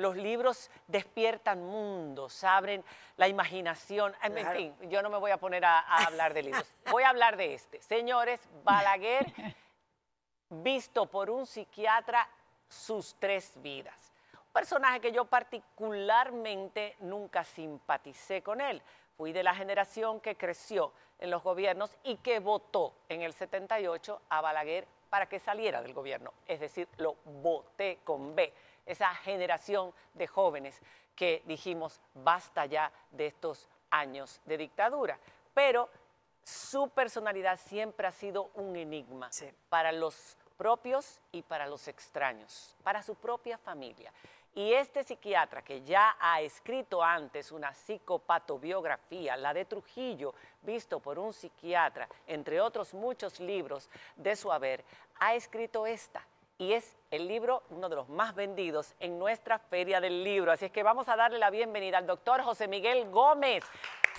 Los libros despiertan mundos, abren la imaginación. En fin, yo no me voy a poner a, a hablar de libros. Voy a hablar de este. Señores, Balaguer, visto por un psiquiatra, sus tres vidas. Un personaje que yo particularmente nunca simpaticé con él. Fui de la generación que creció en los gobiernos y que votó en el 78 a Balaguer para que saliera del gobierno. Es decir, lo voté con B esa generación de jóvenes que dijimos, basta ya de estos años de dictadura. Pero su personalidad siempre ha sido un enigma para los propios y para los extraños, para su propia familia. Y este psiquiatra que ya ha escrito antes una psicopatobiografía, la de Trujillo, visto por un psiquiatra, entre otros muchos libros de su haber, ha escrito esta, y es el libro uno de los más vendidos en nuestra feria del libro. Así es que vamos a darle la bienvenida al doctor José Miguel Gómez,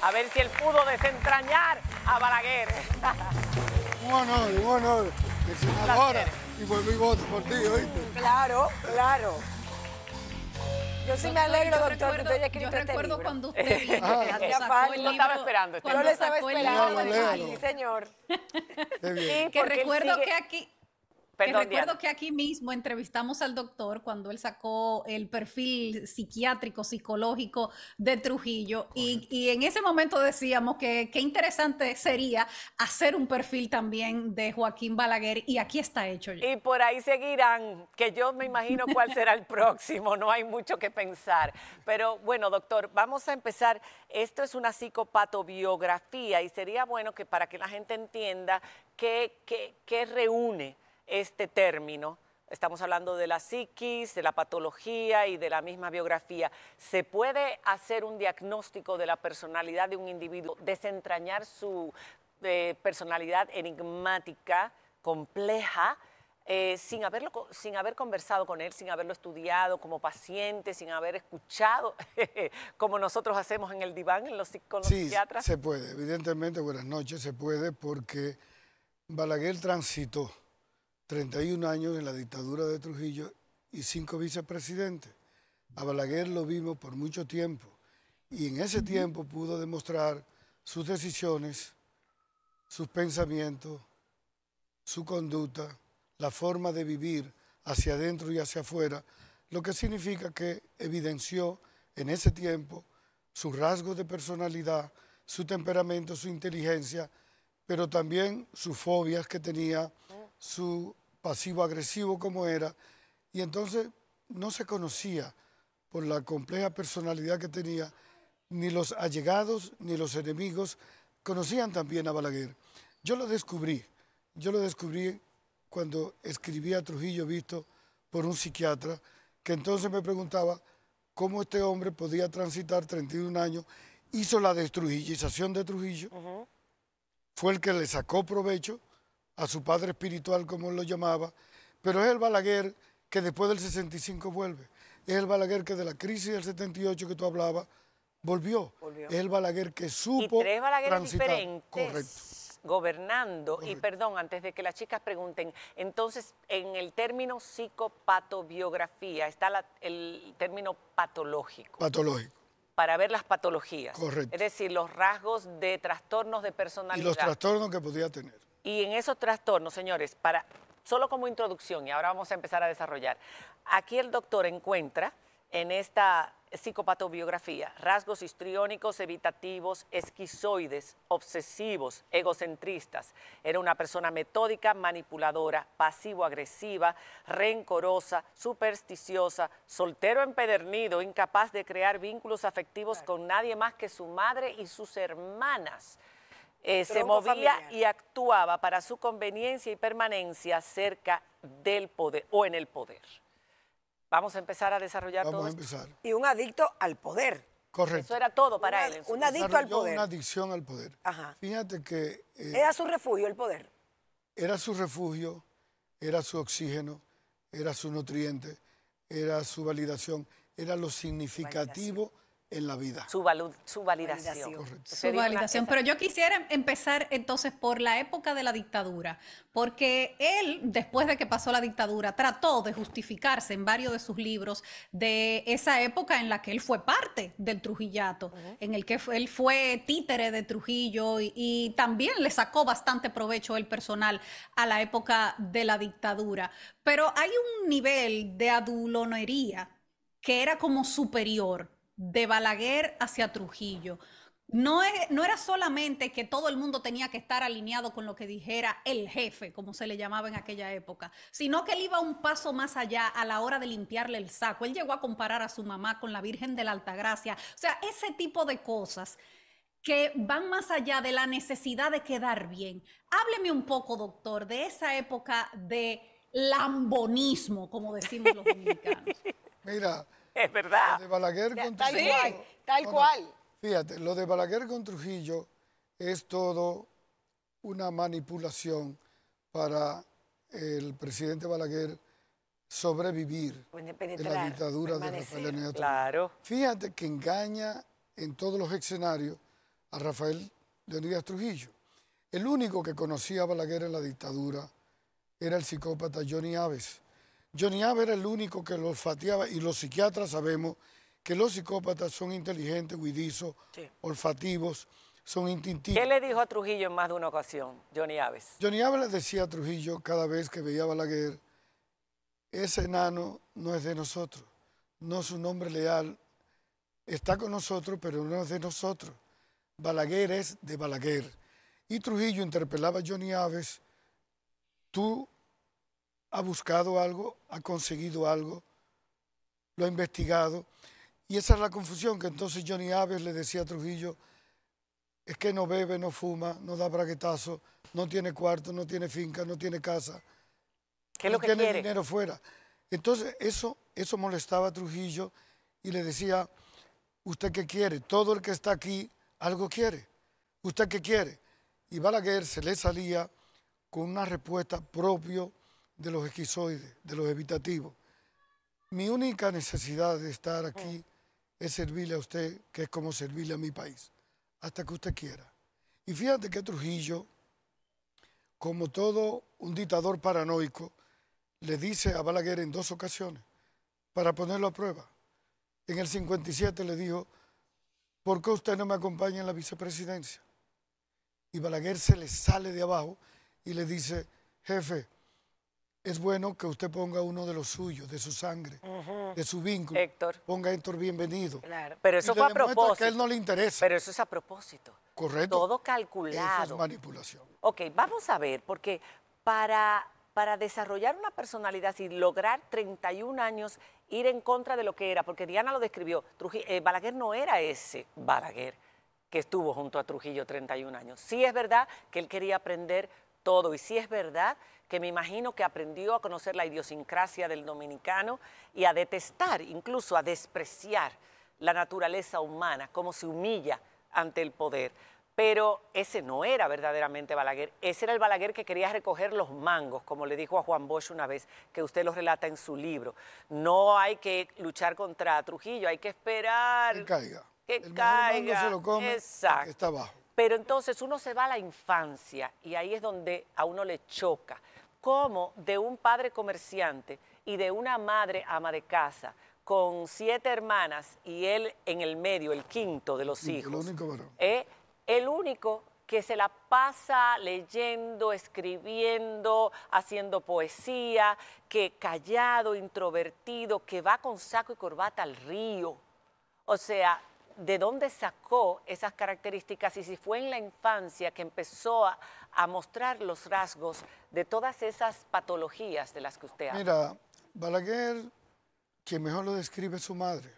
a ver si él pudo desentrañar a Balaguer. Bueno, bueno, que se y por mi por ti, ¿oíste? Claro, claro. Yo sí me alegro, doctor, que Yo este recuerdo cuando usted ah. hacía falta. Yo estaba esperando. yo lo estaba esperando. Sí, señor. bien. que recuerdo que aquí recuerdo que aquí mismo entrevistamos al doctor cuando él sacó el perfil psiquiátrico, psicológico de Trujillo y, en ese momento decíamos que qué interesante sería hacer un perfil también de Joaquín Balaguer y aquí está hecho Y por ahí seguirán, que yo me imagino cuál será el próximo, no hay mucho que pensar. Pero bueno, doctor, vamos a empezar. Esto es una psicopatobiografía y sería bueno que para que la gente entienda qué reúne este término, estamos hablando de la psiquis, de la patología y de la misma biografía, ¿se puede hacer un diagnóstico de la personalidad de un individuo, desentrañar su eh, personalidad enigmática, compleja? Eh, sin, haberlo, sin haber conversado con él, sin haberlo estudiado como paciente, sin haber escuchado, como nosotros hacemos en el diván, en los, con los sí, se puede, evidentemente, buenas noches, se puede, porque Balaguer transitó 31 años en la dictadura de Trujillo y cinco vicepresidentes. A Balaguer lo vimos por mucho tiempo y en ese tiempo pudo demostrar sus decisiones, sus pensamientos, su conducta, la forma de vivir hacia adentro y hacia afuera, lo que significa que evidenció en ese tiempo sus rasgos de personalidad, su temperamento, su inteligencia, pero también sus fobias que tenía, oh. su pasivo-agresivo como era, y entonces no se conocía por la compleja personalidad que tenía, ni los allegados ni los enemigos conocían también a Balaguer. Yo lo descubrí, yo lo descubrí cuando escribí a Trujillo Visto por un psiquiatra, que entonces me preguntaba cómo este hombre podía transitar 31 años, hizo la destrujillización de Trujillo, fue el que le sacó provecho, a su padre espiritual, como él lo llamaba, pero es el Balaguer que después del 65 vuelve. Es el Balaguer que de la crisis del 78 que tú hablabas, volvió. Es el Balaguer que supo y tres Balagueres diferentes. gobernando. Y perdón, antes de que las chicas pregunten, entonces en el término psicopatobiografía está el término patológico. Patológico. Para ver las patologías. Correcto. Es decir, los rasgos de trastornos de personalidad. Y los trastornos que podía tener. Y en esos trastornos, señores, para solo como introducción, y ahora vamos a empezar a desarrollar, aquí el doctor encuentra en esta psicopatobiografía, rasgos histriónicos, evitativos, esquizoides, obsesivos, egocentristas. Era una persona metódica, manipuladora, pasivo-agresiva, rencorosa, supersticiosa, soltero empedernido, incapaz de crear vínculos afectivos con nadie más que su madre y sus hermanas. Eh, se movía y actuaba para su conveniencia y permanencia cerca del poder o en el poder. Vamos a empezar a desarrollar todo. A Y un adicto al poder. Correcto. Eso era todo para él. Un adicto al poder. Una adicción al poder. Fíjate que. Eh, era su refugio el poder. Era su refugio, era su oxígeno, era su nutriente, era su validación, era lo significativo en la vida. Su, validación. Su validación. Pero yo quisiera em-, empezar entonces por la época de la dictadura, porque él, después de que pasó la dictadura, trató de justificarse en varios de sus libros de esa época en la que él fue parte del Trujillato, en el que él fue títere de Trujillo y, también le sacó bastante provecho el personal a la época de la dictadura. Pero hay un nivel de adulonería que era como superior de Balaguer hacia Trujillo. No, no, era solamente que todo el mundo tenía que estar alineado con lo que dijera el jefe, como se le llamaba en aquella época, sino que él iba un paso más allá a la hora de limpiarle el saco. Él llegó a comparar a su mamá con la Virgen de la Altagracia. O sea, ese tipo de cosas que van más allá de la necesidad de quedar bien. Hábleme un poco, doctor, de esa época de lambonismo, como decimos los dominicanos. Mira, es verdad. de Balaguer con tal Trujillo. Cual, tal cual. Fíjate, lo de Balaguer con Trujillo es todo una manipulación para el presidente Balaguer sobrevivir de la dictadura de Rafael Trujillo. Claro. Fíjate que engaña en todos los escenarios a Rafael Leonidas Trujillo. El único que conocía a Balaguer en la dictadura era el psicópata Johnny Aves, Johnny Aves era el único que lo olfateaba y los psiquiatras sabemos que los psicópatas son inteligentes, huidizos, olfativos, son instintivos. ¿Qué le dijo a Trujillo en más de una ocasión, Johnny Aves? Johnny Aves le decía a Trujillo cada vez que veía a Balaguer, ese enano no es de nosotros, no es un hombre leal, está con nosotros, pero no es de nosotros. Balaguer es de Balaguer. Y Trujillo interpelaba a Johnny Aves, tú ha buscado algo, ha conseguido algo, lo ha investigado. Y esa es la confusión que entonces Johnny Aves le decía a Trujillo, es que no bebe, no fuma, no da braguetazo, no tiene cuarto, no tiene finca, no tiene casa. ¿Qué lo no que tiene dinero fuera. Entonces eso, eso molestaba a Trujillo y le decía, ¿usted qué quiere? Todo el que está aquí algo quiere. ¿Usted qué quiere? Y Balaguer se le salía con una respuesta propio de los esquizoides, de los evitativos. Mi única necesidad de estar aquí mm. es servirle a usted, que es como servirle a mi país, hasta que usted quiera. Y fíjate que Trujillo, como todo un dictador paranoico, le dice a Balaguer en dos ocasiones, para ponerlo a prueba. En el 57 le dijo, ¿por qué usted no me acompaña en la vicepresidencia? Y Balaguer se le sale de abajo y le dice, jefe, es bueno que usted ponga uno de los suyos, de su sangre, de su vínculo. Héctor. Ponga Héctor bienvenido. Claro, pero eso fue a propósito. que a él no le interesa. Pero eso es a propósito. Correcto. Todo calculado. Eso es manipulación. Ok, vamos a ver, porque para, para desarrollar una personalidad y lograr 31 años, ir en contra de lo que era, porque Diana lo describió, eh, Balaguer no era ese Balaguer que estuvo junto a Trujillo 31 años. Sí es verdad que él quería aprender todo. Y si sí es verdad que me imagino que aprendió a conocer la idiosincrasia del dominicano y a detestar, incluso a despreciar la naturaleza humana, cómo se humilla ante el poder. Pero ese no era verdaderamente Balaguer, ese era el Balaguer que quería recoger los mangos, como le dijo a Juan Bosch una vez, que usted lo relata en su libro. No hay que luchar contra Trujillo, hay que esperar... Que caiga. Que caiga. mango se lo come, Exacto. Está abajo. Pero entonces uno se va a la infancia y ahí es donde a uno le choca. Como de un padre comerciante y de una madre ama de casa con siete hermanas y él en el medio, el quinto de los hijos? El único ¿eh? el único que se la pasa leyendo, escribiendo, haciendo poesía, que callado, introvertido, que va con saco y corbata al río. O sea, de dónde sacó esas características y si fue en la infancia que empezó a, mostrar los rasgos de todas esas patologías de las que usted habla. Mira, Balaguer, quien mejor lo describe es su madre.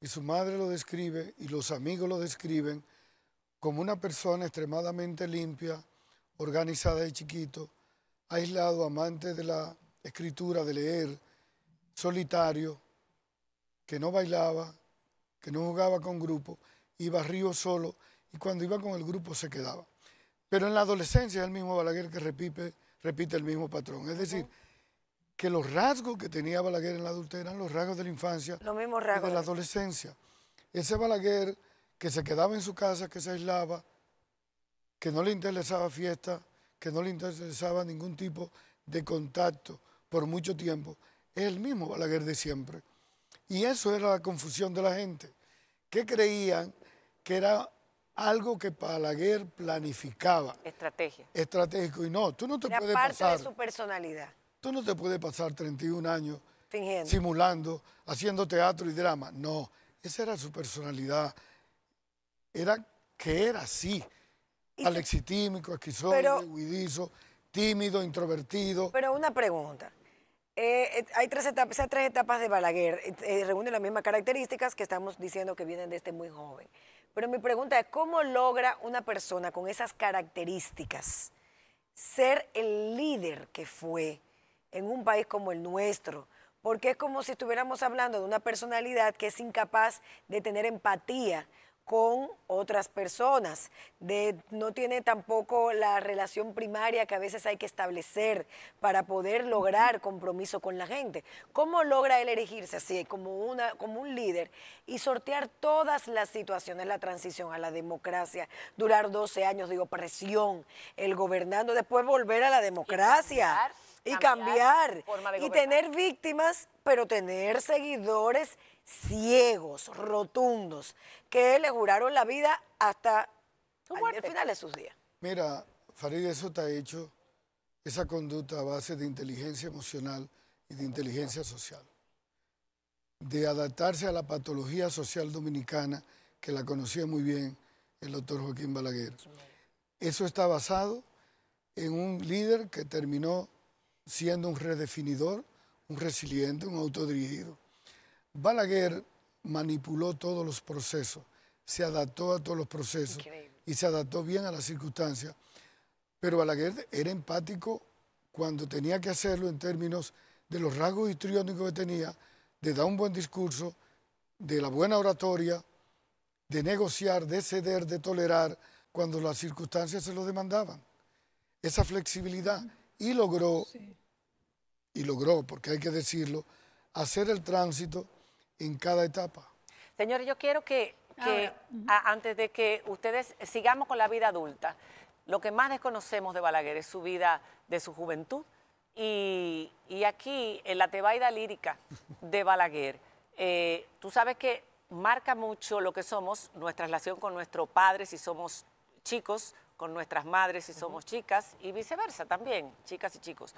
Y su madre lo describe y los amigos lo describen como una persona extremadamente limpia, organizada de chiquito, aislado, amante de la escritura, de leer, solitario, que no bailaba, que no jugaba con grupo, iba a Río solo y cuando iba con el grupo se quedaba. Pero en la adolescencia es el mismo Balaguer que repite, repite el mismo patrón. Es decir, que los rasgos que tenía Balaguer en la adultez eran los rasgos de la infancia los rasgos. de la adolescencia. Ese Balaguer que se quedaba en su casa, que se aislaba, que no le interesaba fiesta, que no le interesaba ningún tipo de contacto por mucho tiempo, es el mismo Balaguer de siempre. Y eso era la confusión de la gente, que creían que era algo que Palaguer planificaba. Estrategia. Estratégico. Y no, tú no te era puedes parte pasar. de su personalidad. Tú no te puedes pasar 31 años Fingiendo. simulando, haciendo teatro y drama. No, esa era su personalidad. Era que era así. Alexitímico, esquizofrénico, huidizo, tímido, introvertido. Pero una pregunta. Eh, eh, hay tres etapas, de Balaguer eh, reúnen las mismas características que estamos diciendo que vienen de este muy joven. Pero mi pregunta es, ¿cómo logra una persona con esas características ser el líder que fue en un país como el nuestro? Porque es como si estuviéramos hablando de una personalidad que es incapaz de tener empatía con otras personas. De, no tiene tampoco la relación primaria que a veces hay que establecer para poder lograr compromiso con la gente. ¿Cómo logra él erigirse así como, una, como un líder y sortear todas las situaciones, la transición a la democracia, durar 12 años de opresión, el gobernando, después volver a la democracia? y cambiar, y tener víctimas, pero tener seguidores ciegos, rotundos, que le juraron la vida hasta el final de sus días. Mira, Farid, eso está hecho, esa conducta a base de inteligencia emocional y de inteligencia social, de adaptarse a la patología social dominicana, que la conocía muy bien el doctor Joaquín Balaguer. Eso está basado en un líder que terminó siendo un redefinidor, un resiliente, un autodirigido. Balaguer manipuló todos los procesos, se adaptó a todos los procesos y se adaptó bien a las circunstancias. Pero Balaguer era empático cuando tenía que hacerlo en términos de los rasgos histriónicos que tenía, de dar un buen discurso, de la buena oratoria, de negociar, de ceder, de tolerar cuando las circunstancias se lo demandaban. Esa flexibilidad y logró, y logró, porque hay que decirlo, hacer el tránsito en cada etapa. Señores, yo quiero que, antes de que ustedes sigamos con la vida adulta, lo que más desconocemos de Balaguer es su vida de su juventud y, aquí en la tebaida lírica de Balaguer, eh, tú sabes que marca mucho lo que somos, nuestra relación con nuestros padres, si somos chicos con nuestras madres si somos chicas y viceversa también, chicas y chicos.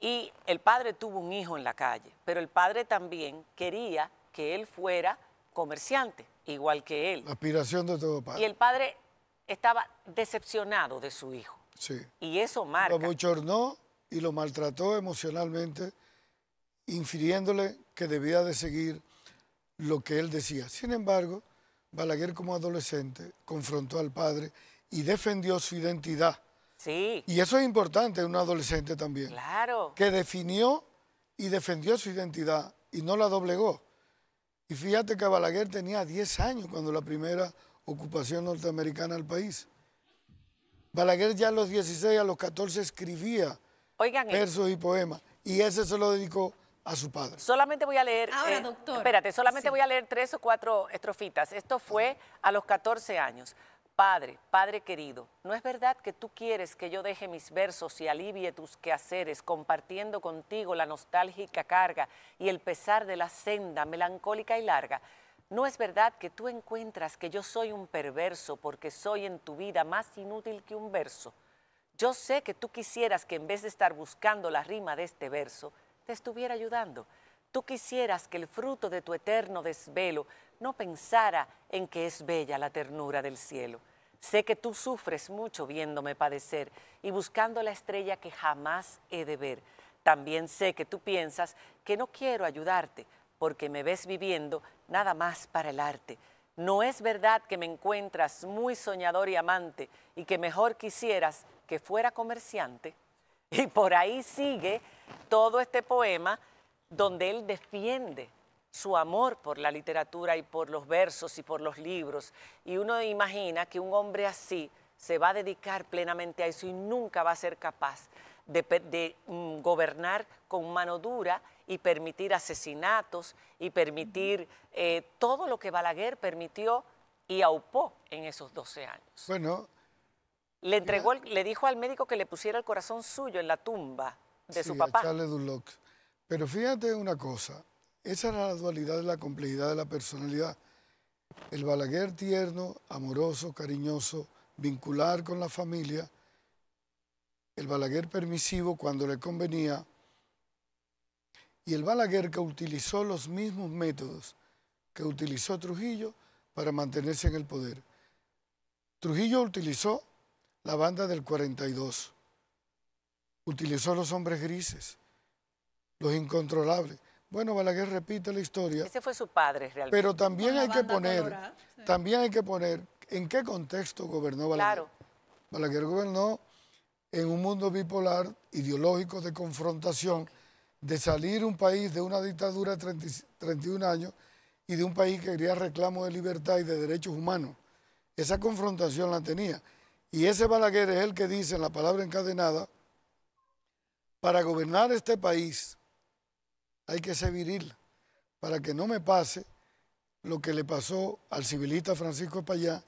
Y el padre tuvo un hijo en la calle, pero el padre también quería que él fuera comerciante, igual que él. aspiración de todo padre. Y el padre estaba decepcionado de su hijo. Sí. Y eso marca. Lo bochornó y lo maltrató emocionalmente, infiriéndole que debía de seguir lo que él decía. Sin embargo, Balaguer como adolescente confrontó al padre y defendió su identidad. Sí. Y eso es importante en un adolescente también. Claro. Que definió y defendió su identidad y no la doblegó. Y fíjate que Balaguer tenía 10 años cuando la primera ocupación norteamericana al país. Balaguer ya a los 16, a los 14 escribía eh, versos y poemas. Y ese se lo dedicó a su padre. Solamente voy a leer... Eh, espérate, solamente voy a leer tres o cuatro estrofitas. Esto fue a los 14 años. Padre, Padre querido, ¿no es verdad que tú quieres que yo deje mis versos y alivie tus quehaceres, compartiendo contigo la nostálgica carga y el pesar de la senda melancólica y larga? ¿No es verdad que tú encuentras que yo soy un perverso porque soy en tu vida más inútil que un verso? Yo sé que tú quisieras que en vez de estar buscando la rima de este verso, te estuviera ayudando. Tú quisieras que el fruto de tu eterno desvelo no pensara en que es bella la ternura del cielo. Sé que tú sufres mucho viéndome padecer y buscando la estrella que jamás he de ver. También sé que tú piensas que no quiero ayudarte porque me ves viviendo nada más para el arte. No es verdad que me encuentras muy soñador y amante y que mejor quisieras que fuera comerciante. Y por ahí sigue todo este poema donde él defiende su amor por la literatura y por los versos y por los libros. Y uno imagina que un hombre así se va a dedicar plenamente a eso y nunca va a ser capaz de, mm, gobernar con mano dura y permitir asesinatos y permitir eh, todo lo que Balaguer permitió y aupó en esos 12 años. Bueno. Le, entregó le dijo al médico que le pusiera el corazón suyo en la tumba de su papá. Pero fíjate una cosa, esa era la dualidad de la complejidad de la personalidad. El Balaguer tierno, amoroso, cariñoso, vincular con la familia. El Balaguer permisivo cuando le convenía. Y el Balaguer que utilizó los mismos métodos que utilizó Trujillo para mantenerse en el poder. Trujillo utilizó la banda del 42. Utilizó los hombres grises, los incontrolables. Bueno, Balaguer repite la historia. Ese fue su padre realmente. Pero también hay que poner, también hay que poner en qué contexto gobernó Balaguer. Claro. Balaguer gobernó en un mundo bipolar, ideológico de confrontación, de salir un país de una dictadura de 31 años y de un país que quería reclamo de libertad y de derechos humanos. Esa confrontación la tenía. Y ese Balaguer es el que dice en la palabra encadenada, para gobernar este país hay que ser viril para que no me pase lo que le pasó al civilista Francisco Espallá,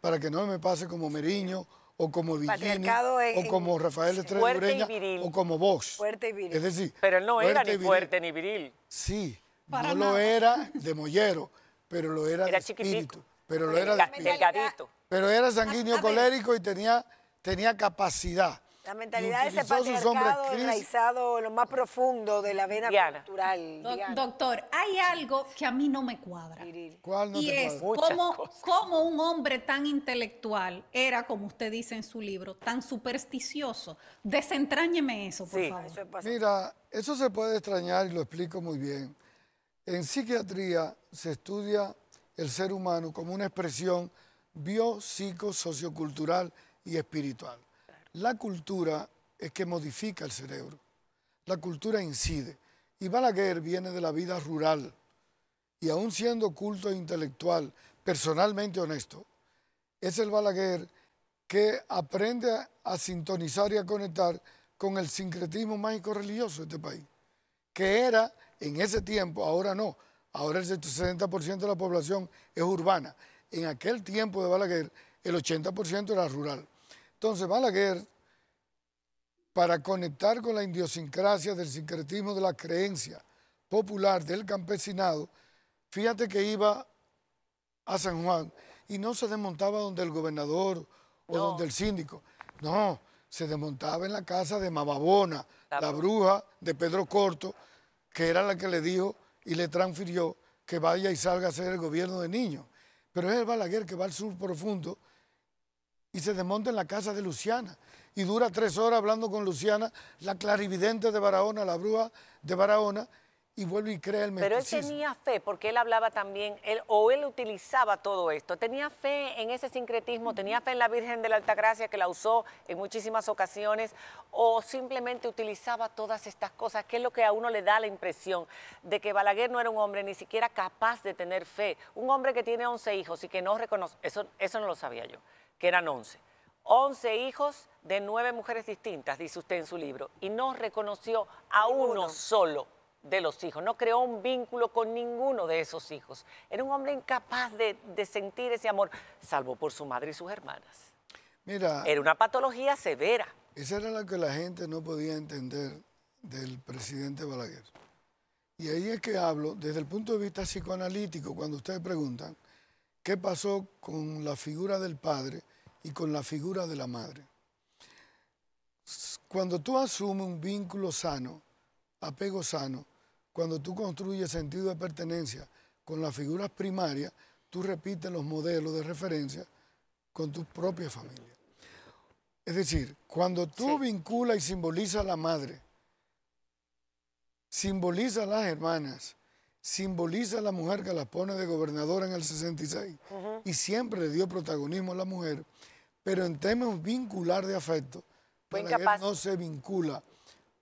para que no me pase como Meriño o como Villini, o como Rafael Estrella o como Vox. Fuerte y viril. Es decir, pero él no era ni fuerte ni viril. Sí, no lo era de mollero, pero lo era, de espíritu. Pero lo era Pero era sanguíneo colérico y tenía, tenía capacidad. La mentalidad de ese patriarcado enraizado lo más profundo de la vena cultural. Doctor, hay algo que a mí no me cuadra. ¿Cuál no y es cómo, un hombre tan intelectual era, como usted dice en su libro, tan supersticioso. Desentráñeme eso, por favor. Mira, eso se puede extrañar y lo explico muy bien. En psiquiatría se estudia el ser humano como una expresión biopsico-sociocultural y espiritual. La cultura es que modifica el cerebro, la cultura incide. Y Balaguer viene de la vida rural y aún siendo culto e intelectual, personalmente honesto, es el Balaguer que aprende a, sintonizar y a conectar con el sincretismo mágico religioso de este país, que era en ese tiempo, ahora no, ahora el 70% de la población es urbana. En aquel tiempo de Balaguer, el 80% era rural. Entonces Balaguer, para conectar con la idiosincrasia del sincretismo de la creencia popular del campesinado, fíjate que iba a San Juan y no se desmontaba donde el gobernador o donde el síndico, no, se desmontaba en la casa de Mababona, la, bruja de Pedro Corto, que era la que le dijo y le transfirió que vaya y salga a ser el gobierno de niños. Pero es el Balaguer que va al sur profundo, y se desmonta en la casa de Luciana. Y dura tres horas hablando con Luciana, la clarividente de Barahona, la bruja de Barahona, y vuelve y cree el mensaje. Pero él tenía fe, porque él hablaba también, o él utilizaba todo esto. Tenía fe en ese sincretismo, tenía fe en la Virgen de la Altagracia, que la usó en muchísimas ocasiones, o simplemente utilizaba todas estas cosas, que es lo que a uno le da la impresión de que Balaguer no era un hombre ni siquiera capaz de tener fe. Un hombre que tiene 11 hijos y que no reconoce, eso, eso no lo sabía yo que eran 11. 11 hijos de nueve mujeres distintas, dice usted en su libro, y no reconoció a uno, solo de los hijos, no creó un vínculo con ninguno de esos hijos. Era un hombre incapaz de, de sentir ese amor, salvo por su madre y sus hermanas. Mira. Era una patología severa. Esa era la que la gente no podía entender del presidente Balaguer. Y ahí es que hablo desde el punto de vista psicoanalítico, cuando ustedes preguntan, qué pasó con la figura del padre y con la figura de la madre. Cuando tú asumes un vínculo sano, apego sano, cuando tú construyes sentido de pertenencia con las figuras primarias, tú repites los modelos de referencia con tu propia familia. Es decir, cuando tú vincula vinculas y simbolizas a la madre, simbolizas a las hermanas, simboliza a la mujer que la pone de gobernadora en el 66 y siempre le dio protagonismo a la mujer, pero en temas vincular de afecto, Balaguer no se vincula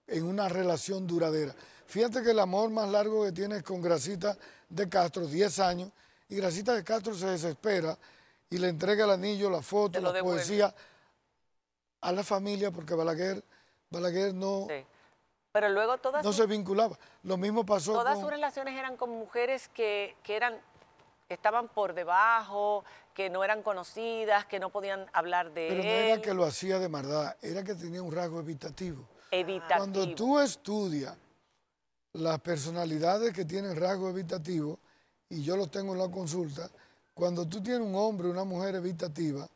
en una relación duradera. Fíjate que el amor más largo que tiene es con Gracita de Castro, 10 años, y Gracita de Castro se desespera y le entrega el anillo, la foto, la poesía a la familia porque Balaguer, Balaguer no... Pero luego todas... No se vinculaba. Lo mismo pasó Todas sus relaciones eran con mujeres que, eran estaban por debajo, que no eran conocidas, que no podían hablar de Pero él. Pero no era que lo hacía de maldad, era que tenía un rasgo evitativo. Evitativo. Cuando tú estudias las personalidades que tienen rasgo evitativo, y yo los tengo en la consulta, cuando tú tienes un hombre o una mujer evitativa,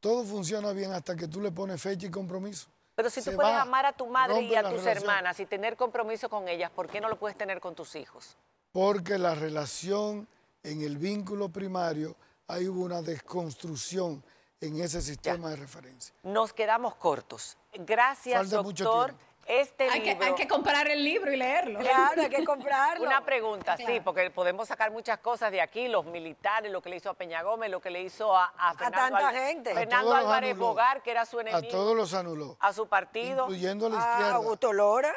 todo funciona bien hasta que tú le pones fecha y compromiso. Pero si tú puedes amar a tu madre y a tus hermanas y tener compromiso con ellas, ¿por qué no lo puedes tener con tus hijos? Porque la relación en el vínculo primario, hay una desconstrucción en ese sistema de referencia. Nos quedamos cortos. Gracias, doctor. Este hay Que, comprar el libro y leerlo. Claro, hay que comprarlo. Una pregunta, sí, porque podemos sacar muchas cosas de aquí, los militares, lo que le hizo a Peña Gómez, lo que le hizo a, a, a Fernando, tanta gente. Álvarez Bogar, que era su enemigo. A todos los anuló. A su partido. Incluyendo a la ah, izquierda. A Augusto Lora.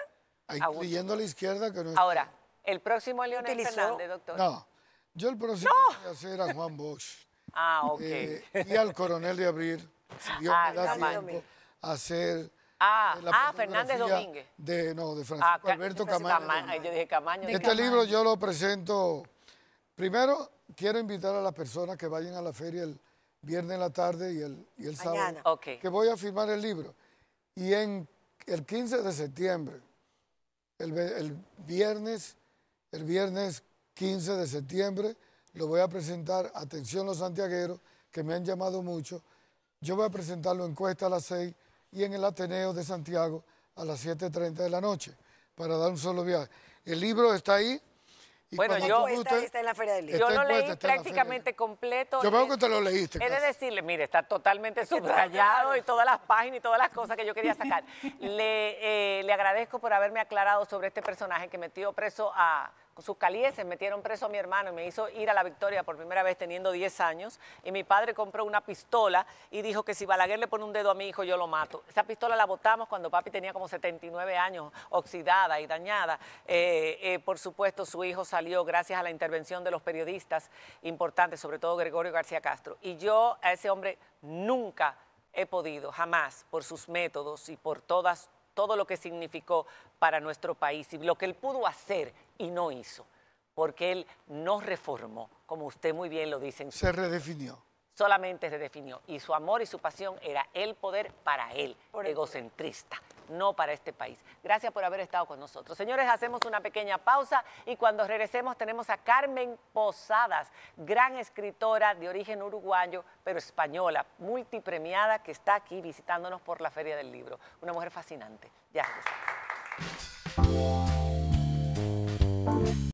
Incluyendo a la izquierda que no Ahora, el próximo es Leonel Fernández, doctor. No, yo el próximo voy a hacer a Juan Bosch. ah, ok. Eh, y al coronel de Abril, Dios ah, me da a hacer Ah, eh, ah Fernández Domínguez. De, no, de Francisco ah, Alberto Camaño. Este libro yo lo presento. Primero, quiero invitar a las personas que vayan a la feria el viernes en la tarde y el, y el sábado. Que voy a firmar el libro. Y en el 15 de septiembre, el, viernes, el viernes 15 de septiembre, lo voy a presentar. Atención los santiagueros, que me han llamado mucho. Yo voy a presentarlo en Cuesta a las 6 y en el Ateneo de Santiago a las 7.30 de la noche para dar un solo viaje. El libro está ahí. bueno, yo... está, Yo lo leí prácticamente completo. Yo veo que te lo leíste. He de decirle, mire, está totalmente subrayado y todas las páginas y todas las cosas que yo quería sacar. le, eh, le agradezco por haberme aclarado sobre este personaje que metió preso a con sus calieses metieron preso a mi hermano y me hizo ir a la victoria por primera vez teniendo 10 años. Y mi padre compró una pistola y dijo que si Balaguer le pone un dedo a mi hijo, yo lo mato. Esa pistola la botamos cuando papi tenía como 79 años, oxidada y dañada. Eh, eh, por supuesto, su hijo salió gracias a la intervención de los periodistas importantes, sobre todo Gregorio García Castro. Y yo a ese hombre nunca he podido, jamás, por sus métodos y por todas todo lo que significó para nuestro país y lo que él pudo hacer y no hizo, porque él no reformó, como usted muy bien lo dice. Se redefinió. Solamente redefinió. Y su amor y su pasión era el poder para él, egocentrista no para este país. Gracias por haber estado con nosotros. Señores, hacemos una pequeña pausa y cuando regresemos tenemos a Carmen Posadas, gran escritora de origen uruguayo, pero española, multipremiada, que está aquí visitándonos por la Feria del Libro. Una mujer fascinante. Ya